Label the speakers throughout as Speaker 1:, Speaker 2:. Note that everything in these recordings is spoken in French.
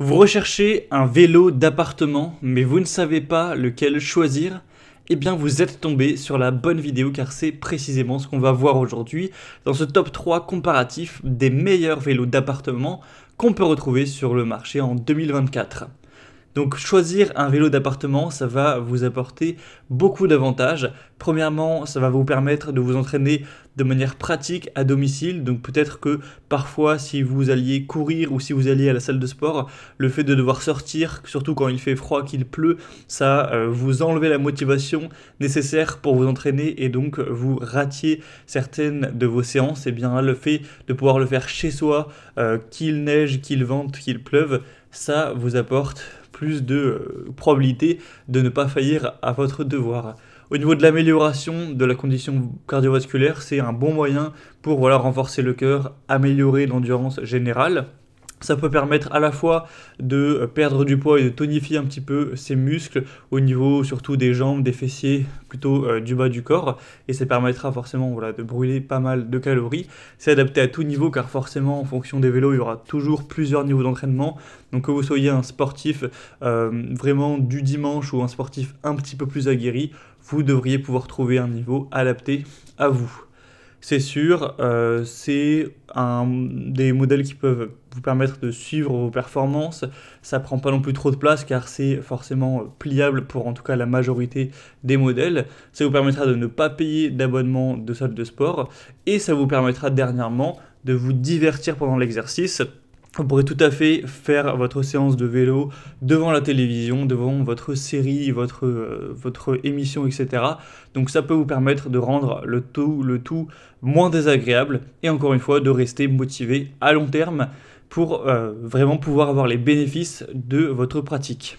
Speaker 1: Vous recherchez un vélo d'appartement, mais vous ne savez pas lequel choisir Eh bien, vous êtes tombé sur la bonne vidéo car c'est précisément ce qu'on va voir aujourd'hui dans ce top 3 comparatif des meilleurs vélos d'appartement qu'on peut retrouver sur le marché en 2024. Donc choisir un vélo d'appartement, ça va vous apporter beaucoup d'avantages. Premièrement, ça va vous permettre de vous entraîner de manière pratique à domicile. Donc peut-être que parfois si vous alliez courir ou si vous alliez à la salle de sport, le fait de devoir sortir, surtout quand il fait froid, qu'il pleut, ça euh, vous enlevait la motivation nécessaire pour vous entraîner et donc euh, vous ratiez certaines de vos séances. Et eh bien le fait de pouvoir le faire chez soi, euh, qu'il neige, qu'il vente, qu'il pleuve, ça vous apporte plus de probabilité de ne pas faillir à votre devoir. Au niveau de l'amélioration de la condition cardiovasculaire, c'est un bon moyen pour voilà, renforcer le cœur, améliorer l'endurance générale. Ça peut permettre à la fois de euh, perdre du poids et de tonifier un petit peu ses muscles au niveau surtout des jambes, des fessiers, plutôt euh, du bas du corps. Et ça permettra forcément voilà, de brûler pas mal de calories. C'est adapté à tout niveau car forcément en fonction des vélos il y aura toujours plusieurs niveaux d'entraînement. Donc que vous soyez un sportif euh, vraiment du dimanche ou un sportif un petit peu plus aguerri, vous devriez pouvoir trouver un niveau adapté à vous. C'est sûr, euh, c'est un, des modèles qui peuvent vous permettre de suivre vos performances. Ça prend pas non plus trop de place car c'est forcément pliable pour en tout cas la majorité des modèles. Ça vous permettra de ne pas payer d'abonnement de salle de sport et ça vous permettra dernièrement de vous divertir pendant l'exercice vous pourrez tout à fait faire votre séance de vélo devant la télévision, devant votre série, votre, euh, votre émission, etc. Donc ça peut vous permettre de rendre le tout, le tout moins désagréable et encore une fois de rester motivé à long terme pour euh, vraiment pouvoir avoir les bénéfices de votre pratique.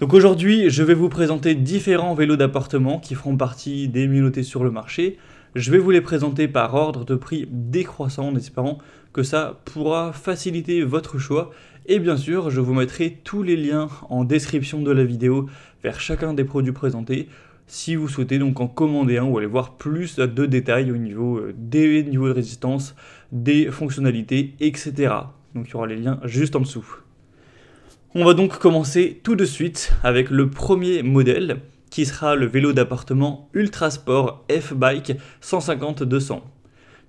Speaker 1: Donc aujourd'hui, je vais vous présenter différents vélos d'appartement qui feront partie des mieux sur le marché. Je vais vous les présenter par ordre de prix décroissant en espérant que ça pourra faciliter votre choix. Et bien sûr, je vous mettrai tous les liens en description de la vidéo vers chacun des produits présentés si vous souhaitez donc en commander un ou aller voir plus de détails au niveau euh, des niveaux de résistance, des fonctionnalités, etc. Donc il y aura les liens juste en dessous. On va donc commencer tout de suite avec le premier modèle qui sera le vélo d'appartement Ultra Sport F-Bike 150-200.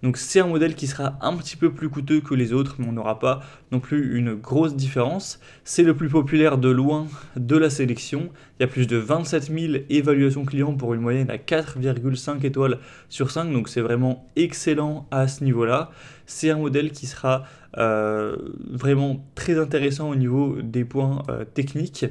Speaker 1: Donc c'est un modèle qui sera un petit peu plus coûteux que les autres, mais on n'aura pas non plus une grosse différence. C'est le plus populaire de loin de la sélection. Il y a plus de 27 000 évaluations clients pour une moyenne à 4,5 étoiles sur 5, donc c'est vraiment excellent à ce niveau-là. C'est un modèle qui sera euh, vraiment très intéressant au niveau des points euh, techniques.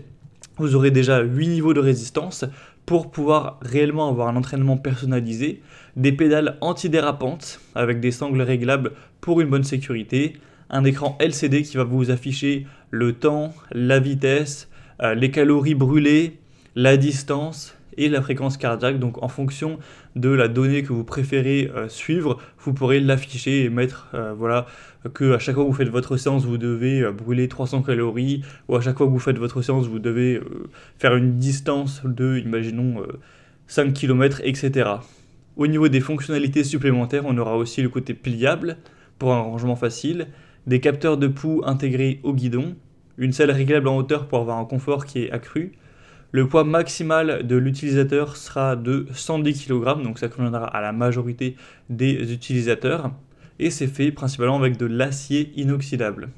Speaker 1: Vous aurez déjà 8 niveaux de résistance, pour pouvoir réellement avoir un entraînement personnalisé, des pédales antidérapantes avec des sangles réglables pour une bonne sécurité, un écran LCD qui va vous afficher le temps, la vitesse, euh, les calories brûlées, la distance, et la fréquence cardiaque. Donc en fonction de la donnée que vous préférez euh, suivre, vous pourrez l'afficher et mettre euh, voilà que à chaque fois que vous faites votre séance, vous devez euh, brûler 300 calories ou à chaque fois que vous faites votre séance, vous devez faire une distance de imaginons 5 km etc. Au niveau des fonctionnalités supplémentaires, on aura aussi le côté pliable pour un rangement facile, des capteurs de pouls intégrés au guidon, une selle réglable en hauteur pour avoir un confort qui est accru, le poids maximal de l'utilisateur sera de 110 kg, donc ça conviendra à la majorité des utilisateurs. Et c'est fait principalement avec de l'acier inoxydable.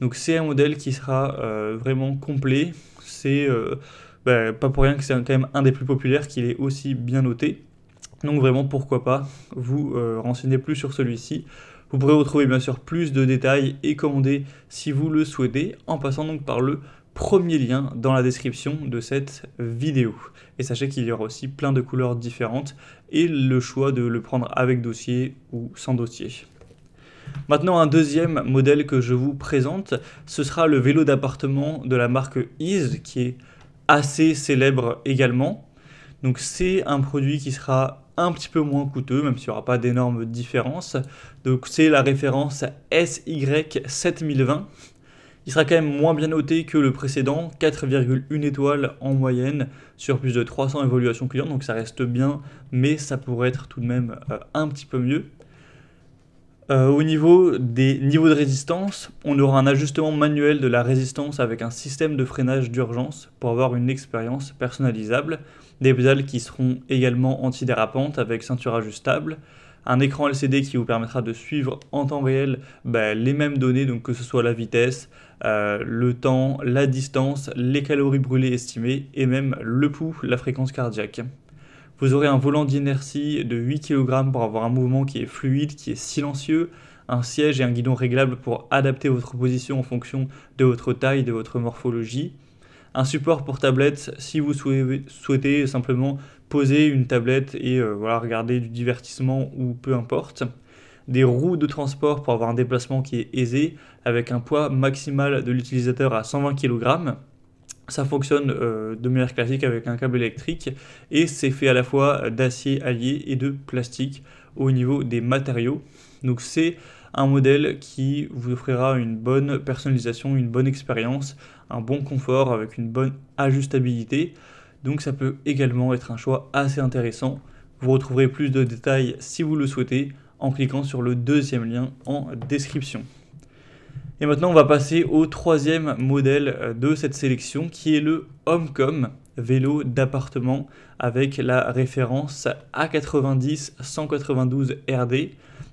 Speaker 1: Donc c'est un modèle qui sera euh, vraiment complet. C'est euh, ben, pas pour rien que c'est quand même un des plus populaires, qu'il est aussi bien noté. Donc vraiment pourquoi pas vous euh, renseignez plus sur celui-ci. Vous pourrez retrouver bien sûr plus de détails et commander si vous le souhaitez en passant donc par le premier lien dans la description de cette vidéo. Et sachez qu'il y aura aussi plein de couleurs différentes et le choix de le prendre avec dossier ou sans dossier. Maintenant, un deuxième modèle que je vous présente, ce sera le vélo d'appartement de la marque Ease, qui est assez célèbre également. Donc c'est un produit qui sera un petit peu moins coûteux, même s'il n'y aura pas d'énormes différences. Donc c'est la référence SY7020 il sera quand même moins bien noté que le précédent, 4,1 étoiles en moyenne sur plus de 300 évaluations clients, donc ça reste bien, mais ça pourrait être tout de même euh, un petit peu mieux. Euh, au niveau des niveaux de résistance, on aura un ajustement manuel de la résistance avec un système de freinage d'urgence pour avoir une expérience personnalisable. Des pédales qui seront également antidérapantes avec ceinture ajustable un écran LCD qui vous permettra de suivre en temps réel bah, les mêmes données, donc que ce soit la vitesse, euh, le temps, la distance, les calories brûlées estimées et même le pouls, la fréquence cardiaque. Vous aurez un volant d'inertie de 8 kg pour avoir un mouvement qui est fluide, qui est silencieux, un siège et un guidon réglable pour adapter votre position en fonction de votre taille, de votre morphologie un support pour tablette si vous souhaitez simplement poser une tablette et euh, voilà, regarder du divertissement ou peu importe. Des roues de transport pour avoir un déplacement qui est aisé avec un poids maximal de l'utilisateur à 120 kg. Ça fonctionne euh, de manière classique avec un câble électrique et c'est fait à la fois d'acier allié et de plastique au niveau des matériaux. Donc c'est un modèle qui vous offrira une bonne personnalisation, une bonne expérience un bon confort avec une bonne ajustabilité. Donc ça peut également être un choix assez intéressant. Vous retrouverez plus de détails si vous le souhaitez en cliquant sur le deuxième lien en description. Et maintenant, on va passer au troisième modèle euh, de cette sélection qui est le Homecom vélo d'appartement avec la référence A90 192 RD.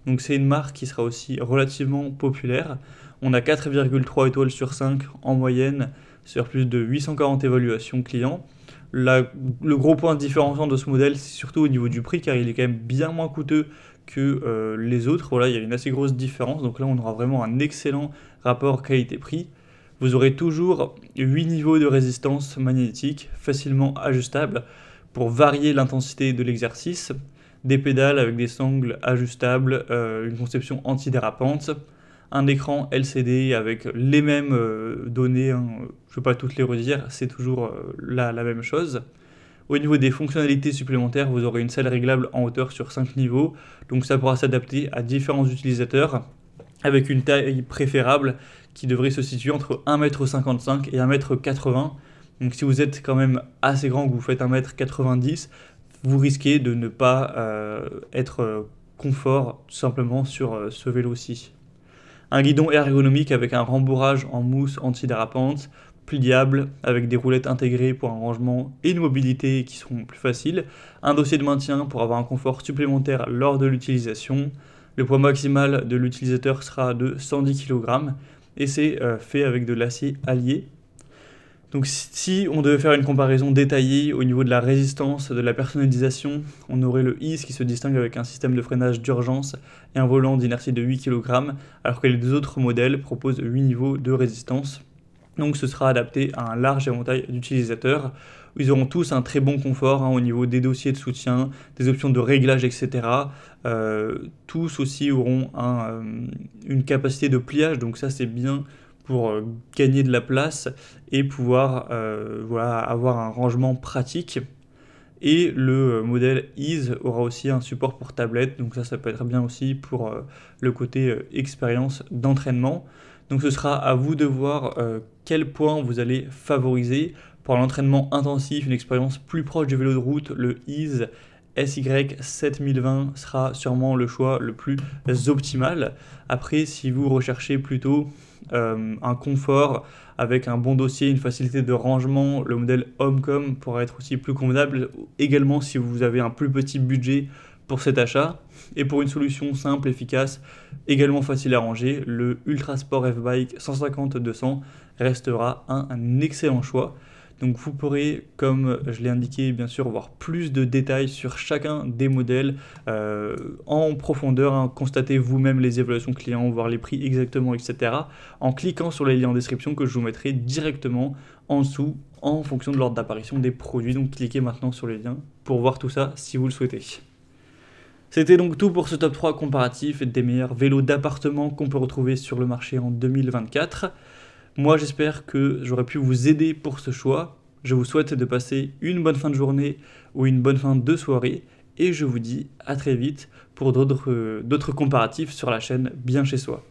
Speaker 1: Donc c'est une marque qui sera aussi relativement populaire. On a 4,3 étoiles sur 5 en moyenne sur plus de 840 évaluations clients. le gros point différenciant de ce modèle, c'est surtout au niveau du prix, car il est quand même bien moins coûteux que euh, les autres. Voilà, il y a une assez grosse différence. Donc là, on aura vraiment un excellent rapport qualité-prix. Vous aurez toujours 8 niveaux de résistance magnétique facilement ajustables pour varier l'intensité de l'exercice, des pédales avec des sangles ajustables, euh, une conception antidérapante, un écran LCD avec les mêmes euh, données, hein, je ne vais pas toutes les redire, c'est toujours euh, la, même chose. Au niveau des fonctionnalités supplémentaires, vous aurez une salle réglable en hauteur sur 5 niveaux, donc ça pourra s'adapter à différents utilisateurs avec une taille préférable qui devrait se situer entre 1m55 et 1m80. Donc si vous êtes quand même assez grand, que vous faites 1m90, vous risquez de ne pas euh, être confort tout simplement sur ce vélo-ci un guidon ergonomique avec un rembourrage en mousse antidérapante, pliable, avec des roulettes intégrées pour un rangement et une mobilité qui seront plus faciles, un dossier de maintien pour avoir un confort supplémentaire lors de l'utilisation, le poids maximal de l'utilisateur sera de 110 kg et c'est euh, fait avec de l'acier allié donc si on devait faire une comparaison détaillée au niveau de la résistance, de la personnalisation, on aurait le IS qui se distingue avec un système de freinage d'urgence et un volant d'inertie de 8 kg, alors que les deux autres modèles proposent 8 niveaux de résistance. Donc ce sera adapté à un large éventail d'utilisateurs. Ils auront tous un très bon confort hein, au niveau des dossiers de soutien, des options de réglage, etc. Euh, tous aussi auront euh, une capacité de pliage, donc ça c'est bien euh, gagner de la place et pouvoir euh, voilà, avoir un rangement pratique. Et le euh, modèle Ease aura aussi un support pour tablette, donc ça, ça peut être bien aussi pour le côté expérience d'entraînement. Donc ce sera à vous de voir quel point vous allez favoriser. Pour l'entraînement intensif, une expérience plus proche du vélo de route, le Ease SY7020 sera sûrement le choix le plus optimal. Après, si vous recherchez plutôt euh, un confort avec un bon dossier, une facilité de rangement, le modèle Homecom pourra être aussi plus convenable, également si vous avez un plus petit budget pour cet achat. Et pour une solution simple, efficace, également facile à ranger, le Sport F-Bike 150-200 restera un excellent choix. Donc vous pourrez, comme je l'ai indiqué, bien sûr, voir plus de détails sur chacun des modèles euh, en profondeur, hein. constater vous-même les évaluations clients, voir les prix exactement, etc. en cliquant sur les liens en description que je vous mettrai directement en dessous en fonction de l'ordre d'apparition des produits. Donc cliquez maintenant sur les liens pour voir tout ça si vous le souhaitez. C'était donc tout pour ce top 3 comparatif des meilleurs vélos d'appartement qu'on peut retrouver sur le marché en 2024. Moi, j'espère que j'aurais pu vous aider pour ce choix. Je vous souhaite de passer une bonne fin de journée ou une bonne fin de soirée. Et je vous dis à très vite pour d'autres comparatifs sur la chaîne Bien chez soi.